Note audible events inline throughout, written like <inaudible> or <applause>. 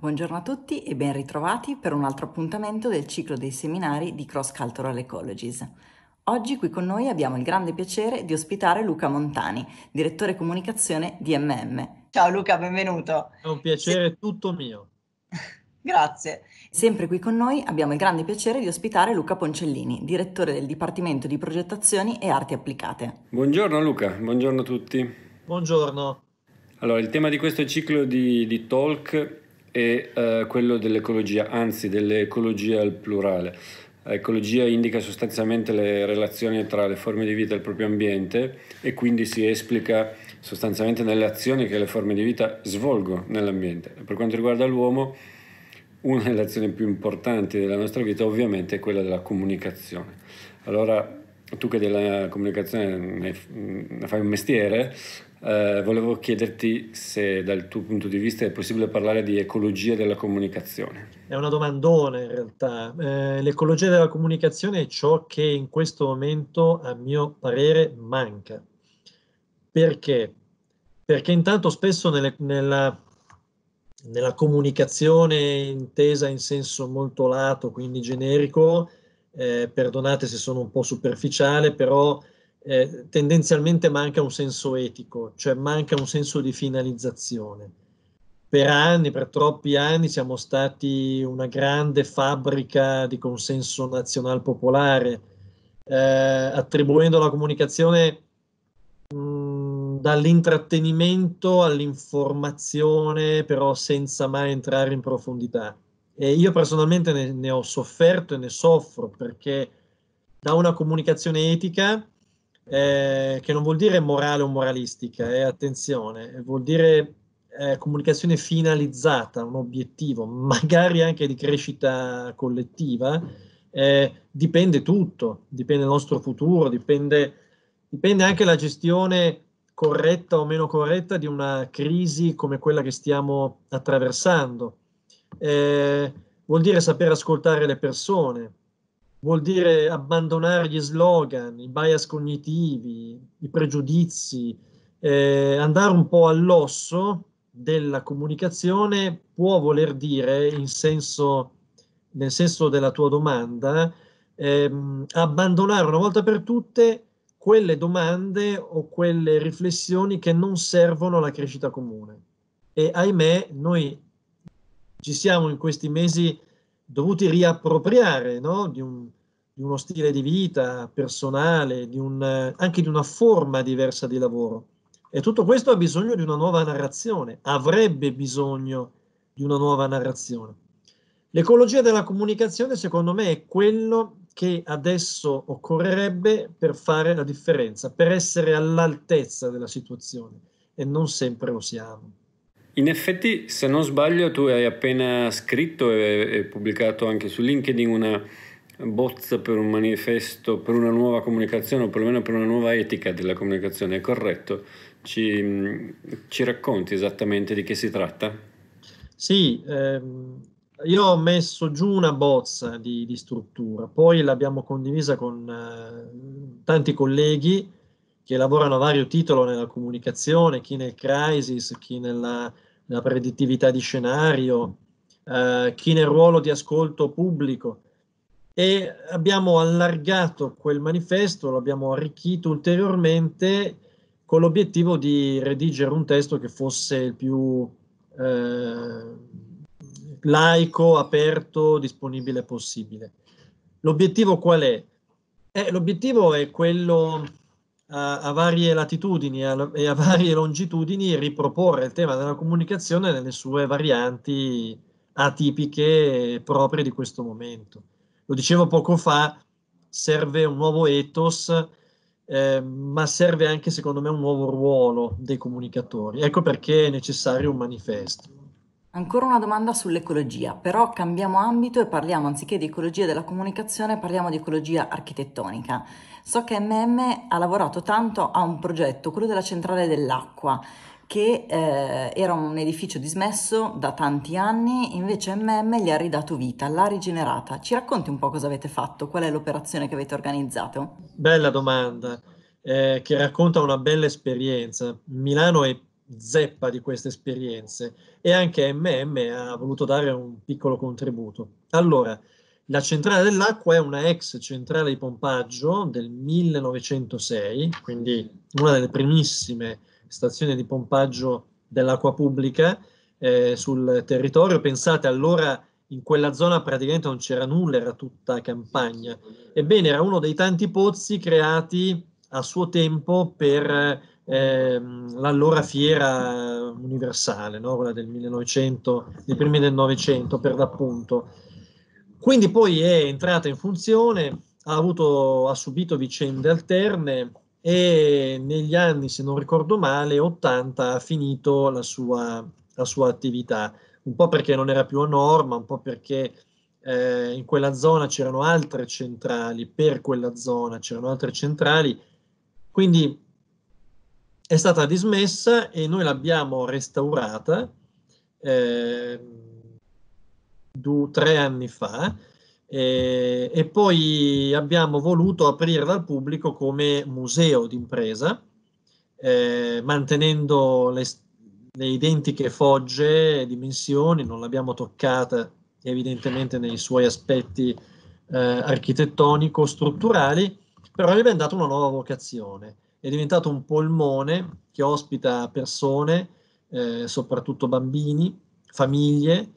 Buongiorno a tutti e ben ritrovati per un altro appuntamento del ciclo dei seminari di Cross Cultural Ecologies. Oggi qui con noi abbiamo il grande piacere di ospitare Luca Montani, direttore comunicazione di MM. Ciao Luca, benvenuto. È un piacere Se... tutto mio. <laughs> Grazie. Sempre qui con noi abbiamo il grande piacere di ospitare Luca Poncellini, direttore del Dipartimento di Progettazioni e Arti Applicate. Buongiorno Luca, buongiorno a tutti. Buongiorno. Allora, il tema di questo ciclo di, di talk e eh, quello dell'ecologia, anzi dell'ecologia al plurale. L'ecologia indica sostanzialmente le relazioni tra le forme di vita e il proprio ambiente e quindi si esplica sostanzialmente nelle azioni che le forme di vita svolgono nell'ambiente. Per quanto riguarda l'uomo, una delle azioni più importanti della nostra vita ovviamente è quella della comunicazione. Allora, tu che della comunicazione ne fai un mestiere, eh, volevo chiederti se dal tuo punto di vista è possibile parlare di ecologia della comunicazione. È una domandone in realtà. Eh, l'ecologia della comunicazione è ciò che in questo momento, a mio parere, manca. Perché? Perché intanto spesso nelle, nella, nella, comunicazione intesa in senso molto lato, quindi generico, eh, perdonate se sono un po' superficiale, però eh, tendenzialmente manca un senso etico, cioè manca un senso di finalizzazione. Per anni, per troppi anni, siamo stati una grande fabbrica di consenso nazional popolare, eh, attribuendo la comunicazione mm, dall'intrattenimento all'informazione, però senza mai entrare in profondità. E io personalmente ne, ne ho sofferto e ne soffro perché da una comunicazione etica eh, che non vuol dire morale o moralistica, eh, attenzione, vuol dire eh, comunicazione finalizzata, un obiettivo, <laughs> magari anche di crescita collettiva, eh, dipende tutto, dipende il nostro futuro, dipende, dipende anche la gestione corretta o meno corretta di una crisi come quella che stiamo attraversando. Eh, vuol dire saper ascoltare le persone, vuol dire abbandonare gli slogan, i bias cognitivi, i pregiudizi, eh, andare un po' all'osso della comunicazione può voler dire, senso, nel senso della tua domanda, ehm, abbandonare una volta per tutte quelle domande o quelle riflessioni che non servono alla crescita comune. E ahimè, noi ci siamo in questi mesi dovuti riappropriare no? di, un, di, uno stile di vita personale, di un, anche di una forma diversa di lavoro. E tutto questo ha bisogno di una nuova narrazione, avrebbe bisogno di una nuova narrazione. L'ecologia della comunicazione, secondo me, è quello che adesso occorrerebbe per fare la differenza, per essere all'altezza della situazione e non sempre lo siamo. In effetti, se non sbaglio, tu hai appena scritto e, e pubblicato anche su LinkedIn una bozza per un manifesto, per una nuova comunicazione o perlomeno per una nuova etica della comunicazione, è corretto? Ci, ci racconti esattamente di che si tratta? Sì, ehm, io ho messo giù una bozza di, di struttura, poi l'abbiamo condivisa con eh, tanti colleghi che lavorano a vario titolo nella comunicazione, chi nel crisis, chi nella la predittività di scenario, eh, chi nel ruolo di ascolto pubblico. E abbiamo allargato quel manifesto, l'abbiamo arricchito ulteriormente con l'obiettivo di redigere un testo che fosse il più eh, laico, aperto, disponibile possibile. L'obiettivo qual è? Eh, l'obiettivo è quello a, a varie latitudini a, e a varie longitudini riproporre il tema della comunicazione nelle sue varianti atipiche proprie di questo momento. Lo dicevo poco fa, serve un nuovo ethos, eh, ma serve anche secondo me un nuovo ruolo dei comunicatori. Ecco perché è necessario un manifesto. Ancora una domanda sull'ecologia, però cambiamo ambito e parliamo anziché di ecologia della comunicazione, parliamo di ecologia architettonica. So che MM ha lavorato tanto a un progetto, quello della centrale dell'acqua, che eh, era un edificio dismesso da tanti anni, invece MM gli ha ridato vita, l'ha rigenerata. Ci racconti un po' cosa avete fatto, qual è l'operazione che avete organizzato? Bella domanda, eh, che racconta una bella esperienza. Milano è zeppa di queste esperienze e anche MM ha voluto dare un piccolo contributo. Allora, la centrale dell'acqua è una ex centrale di pompaggio del 1906, quindi una delle primissime stazioni di pompaggio dell'acqua pubblica eh, sul territorio. Pensate allora in quella zona praticamente non c'era nulla, era tutta campagna. Ebbene, era uno dei tanti pozzi creati a suo tempo per eh, l'allora fiera universale, no? quella del 1900, dei primi del Novecento per l'appunto. Quindi poi è entrata in funzione, ha, avuto, ha subito vicende alterne e negli anni, se non ricordo male, 80 ha finito la sua, la sua attività, un po' perché non era più a norma, un po' perché eh, in quella zona c'erano altre centrali, per quella zona c'erano altre centrali quindi è stata dismessa e noi l'abbiamo restaurata eh, due, tre anni fa eh, e poi abbiamo voluto aprirla al pubblico come museo d'impresa, eh, mantenendo le, le identiche fogge e dimensioni, non l'abbiamo toccata evidentemente nei suoi aspetti eh, architettonico-strutturali però è diventata una nuova vocazione, è diventato un polmone che ospita persone, eh, soprattutto bambini, famiglie.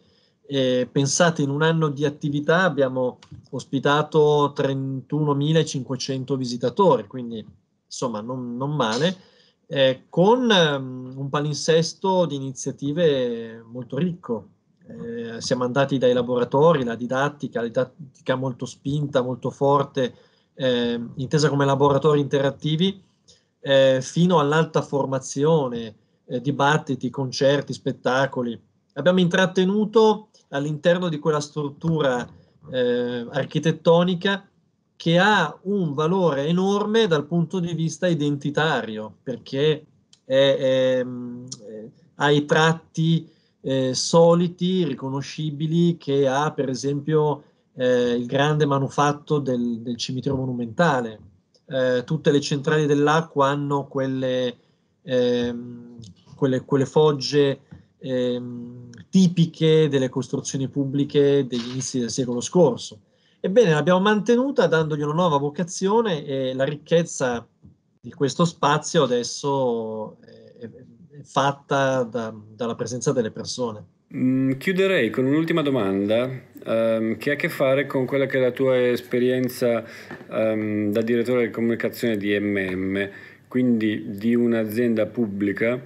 Eh, pensate, in un anno di attività abbiamo ospitato 31.500 visitatori, quindi insomma non, non male, eh, con um, un palinsesto di iniziative molto ricco. Eh, siamo andati dai laboratori, la didattica, la didattica molto spinta, molto forte, eh, intesa come laboratori interattivi, eh, fino all'alta formazione, eh, dibattiti, concerti, spettacoli. Abbiamo intrattenuto all'interno di quella struttura eh, architettonica che ha un valore enorme dal punto di vista identitario, perché è, è, ehm, ha i tratti eh, soliti, riconoscibili, che ha per esempio eh, il grande manufatto del, del cimitero monumentale. Eh, tutte le centrali dell'acqua hanno quelle, ehm, quelle, quelle fogge ehm, tipiche delle costruzioni pubbliche degli inizi del secolo scorso. Ebbene, l'abbiamo mantenuta dandogli una nuova vocazione e la ricchezza di questo spazio adesso è, è fatta da, dalla presenza delle persone. Mm, chiuderei con un'ultima domanda um, che ha a che fare con quella che è la tua esperienza um, da direttore di comunicazione di MM, quindi di un'azienda pubblica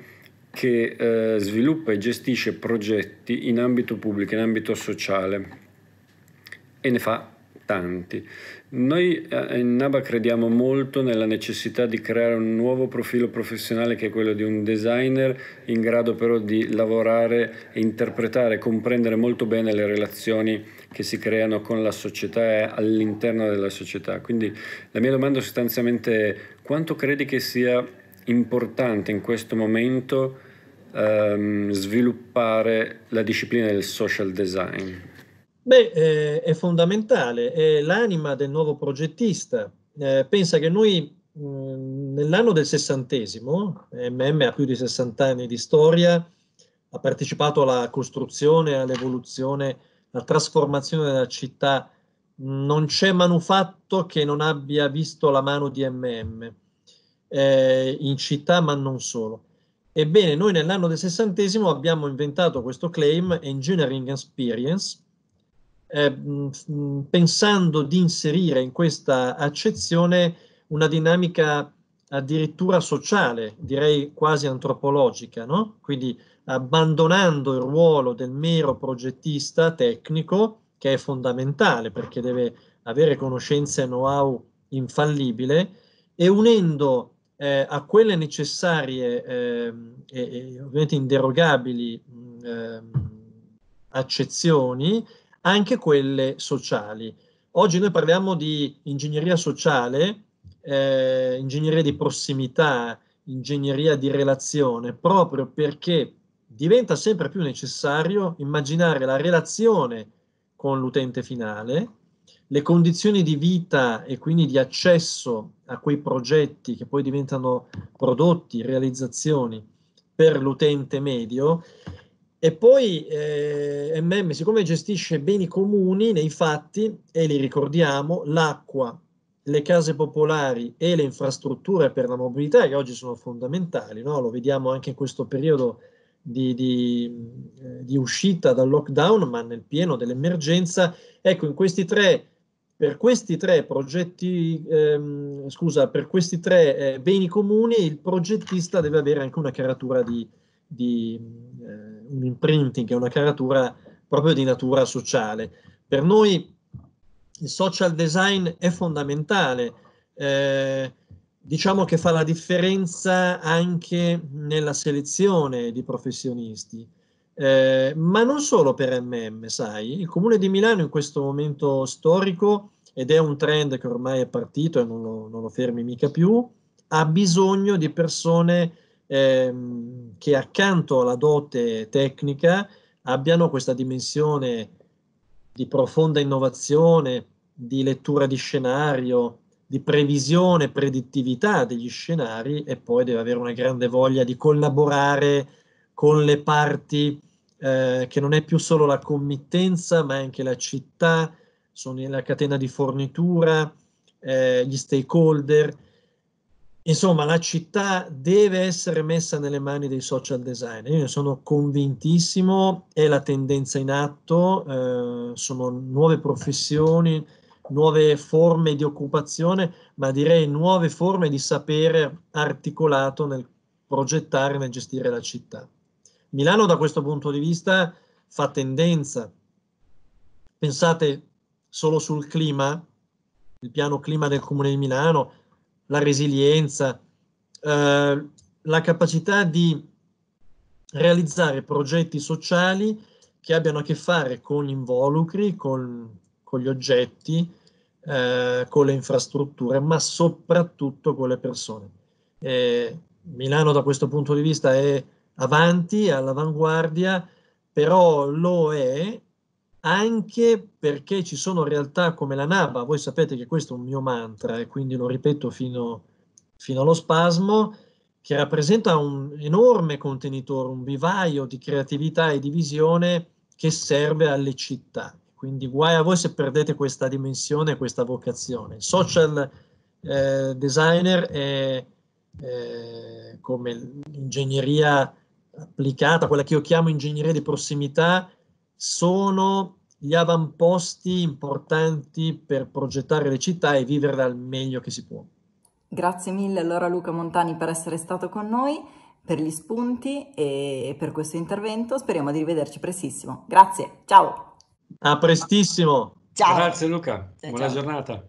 che eh, sviluppa e gestisce progetti in ambito pubblico, in ambito sociale e ne fa importanti. Noi eh, in NABA crediamo molto nella necessità di creare un nuovo profilo professionale che è quello di un designer in grado però di lavorare e interpretare, comprendere molto bene le relazioni che si creano con la società e all'interno della società. Quindi la mia domanda sostanzialmente è quanto credi che sia importante in questo momento ehm, sviluppare la disciplina del social design? Beh, eh, è fondamentale, è l'anima del nuovo progettista. Eh, pensa che noi mm, nell'anno del sessantesimo, MM ha più di 60 anni di storia, ha partecipato alla costruzione, all'evoluzione, alla trasformazione della città. Non c'è manufatto che non abbia visto la mano di MM eh, in città, ma non solo. Ebbene, noi nell'anno del sessantesimo abbiamo inventato questo claim Engineering Experience, eh, pensando di inserire in questa accezione una dinamica addirittura sociale, direi quasi antropologica, no? quindi abbandonando il ruolo del mero progettista tecnico, che è fondamentale perché deve avere conoscenze e know-how infallibile, e unendo eh, a quelle necessarie eh, e, e, ovviamente inderogabili eh, accezioni anche quelle sociali. Oggi noi parliamo di ingegneria sociale, eh, ingegneria di prossimità, ingegneria di relazione, proprio perché diventa sempre più necessario immaginare la relazione con l'utente finale, le condizioni di vita e quindi di accesso a quei progetti che poi diventano prodotti, realizzazioni per l'utente medio e poi eh, MM, siccome gestisce beni comuni nei fatti, e li ricordiamo, l'acqua, le case popolari e le infrastrutture per la mobilità, che oggi sono fondamentali, no? lo vediamo anche in questo periodo di, di, eh, di uscita dal lockdown, ma nel pieno dell'emergenza, ecco, in questi tre per questi tre progetti, ehm, scusa, per questi tre eh, beni comuni il progettista deve avere anche una caratura di, di eh, un imprinting, una creatura proprio di natura sociale. Per noi il social design è fondamentale, eh, diciamo che fa la differenza anche nella selezione di professionisti. Eh, ma non solo per MM, sai, il comune di Milano in questo momento storico, ed è un trend che ormai è partito e non lo, non lo fermi mica più, ha bisogno di persone ehm, che accanto alla dote tecnica abbiano questa dimensione di profonda innovazione, di lettura di scenario, di previsione, e predittività degli scenari e poi deve avere una grande voglia di collaborare con le parti eh, che non è più solo la committenza ma anche la città, sono la catena di fornitura, eh, gli stakeholder, Insomma, la città deve essere messa nelle mani dei social designer, io ne sono convintissimo, è la tendenza in atto, eh, sono nuove professioni, nuove forme di occupazione, ma direi nuove forme di sapere articolato nel progettare, nel gestire la città. Milano da questo punto di vista fa tendenza. Pensate solo sul clima, il piano clima del comune di Milano, la resilienza, eh, la capacità di realizzare progetti sociali che abbiano a che fare con involucri, con, con gli oggetti, eh, con le infrastrutture, ma soprattutto con le persone. Eh, Milano da questo punto di vista è avanti, all'avanguardia, però lo è anche perché ci sono realtà come la NABA, voi sapete che questo è un mio mantra e quindi lo ripeto fino, fino allo spasmo, che rappresenta un enorme contenitore, un vivaio di creatività e di visione che serve alle città. Quindi guai a voi se perdete questa dimensione, questa vocazione. Il social eh, designer è eh, come l'ingegneria applicata, quella che io chiamo ingegneria di prossimità, sono gli avamposti importanti per progettare le città e viverle al meglio che si può. Grazie mille allora Luca Montani per essere stato con noi, per gli spunti e per questo intervento. Speriamo di rivederci prestissimo. Grazie, ciao. A prestissimo. Ciao. Grazie Luca, ciao, eh, buona ciao. giornata.